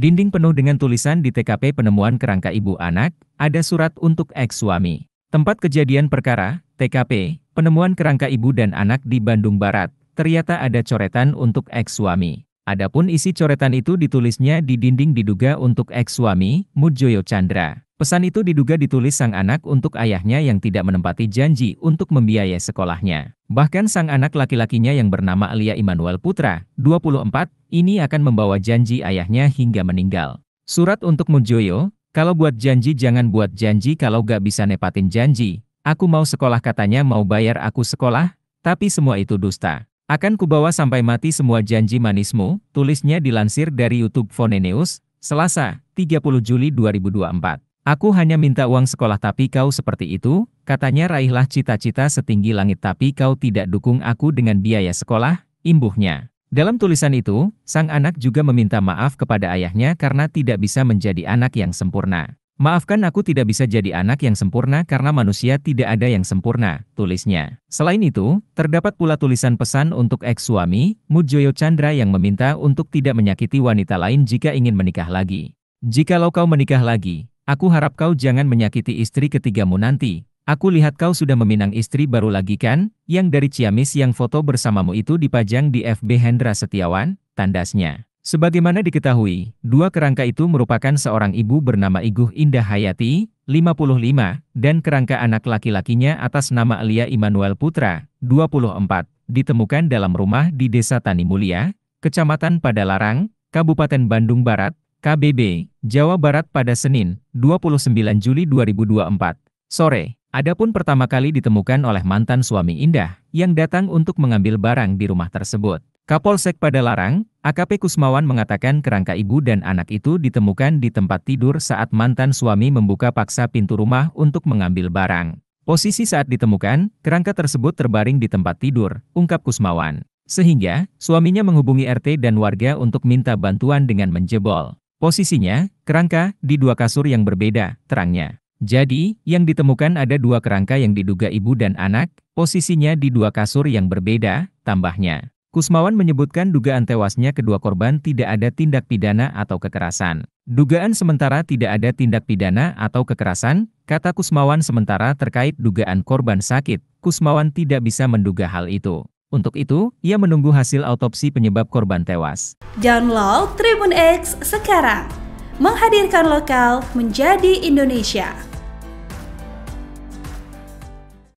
Dinding penuh dengan tulisan di TKP penemuan kerangka ibu anak, ada surat untuk ex-suami. Tempat kejadian perkara, TKP, penemuan kerangka ibu dan anak di Bandung Barat, ternyata ada coretan untuk ex-suami. Adapun isi coretan itu ditulisnya di dinding diduga untuk ex-suami, Mujoyo Chandra. Pesan itu diduga ditulis sang anak untuk ayahnya yang tidak menempati janji untuk membiayai sekolahnya. Bahkan sang anak laki-lakinya yang bernama Alia Immanuel Putra, 24, ini akan membawa janji ayahnya hingga meninggal. Surat untuk Mujoyo, kalau buat janji jangan buat janji kalau gak bisa nepatin janji. Aku mau sekolah katanya mau bayar aku sekolah, tapi semua itu dusta. Akan kubawa sampai mati semua janji manismu, tulisnya dilansir dari YouTube Foneneus, Selasa, 30 Juli 2024. Aku hanya minta uang sekolah tapi kau seperti itu, katanya raihlah cita-cita setinggi langit tapi kau tidak dukung aku dengan biaya sekolah, imbuhnya. Dalam tulisan itu, sang anak juga meminta maaf kepada ayahnya karena tidak bisa menjadi anak yang sempurna. Maafkan aku tidak bisa jadi anak yang sempurna karena manusia tidak ada yang sempurna, tulisnya. Selain itu, terdapat pula tulisan pesan untuk ex-suami, Mujoyo Chandra yang meminta untuk tidak menyakiti wanita lain jika ingin menikah lagi. Jikalau kau menikah lagi, Aku harap kau jangan menyakiti istri ketigamu nanti. Aku lihat kau sudah meminang istri baru lagi kan, yang dari Ciamis yang foto bersamamu itu dipajang di FB Hendra Setiawan, tandasnya. Sebagaimana diketahui, dua kerangka itu merupakan seorang ibu bernama Iguh Indah Hayati, 55, dan kerangka anak laki-lakinya atas nama Elia Immanuel Putra, 24, ditemukan dalam rumah di Desa Tani Mulia, Kecamatan Padalarang, Kabupaten Bandung Barat, KBB, Jawa Barat pada Senin, 29 Juli 2024, sore. Adapun pertama kali ditemukan oleh mantan suami Indah, yang datang untuk mengambil barang di rumah tersebut. Kapolsek pada larang, AKP Kusmawan mengatakan kerangka ibu dan anak itu ditemukan di tempat tidur saat mantan suami membuka paksa pintu rumah untuk mengambil barang. Posisi saat ditemukan, kerangka tersebut terbaring di tempat tidur, ungkap Kusmawan. Sehingga, suaminya menghubungi RT dan warga untuk minta bantuan dengan menjebol. Posisinya, kerangka, di dua kasur yang berbeda, terangnya. Jadi, yang ditemukan ada dua kerangka yang diduga ibu dan anak, posisinya di dua kasur yang berbeda, tambahnya. Kusmawan menyebutkan dugaan tewasnya kedua korban tidak ada tindak pidana atau kekerasan. Dugaan sementara tidak ada tindak pidana atau kekerasan, kata Kusmawan sementara terkait dugaan korban sakit. Kusmawan tidak bisa menduga hal itu. Untuk itu, ia menunggu hasil autopsi penyebab korban tewas. Download Tribun X sekarang. Menghadirkan lokal menjadi Indonesia.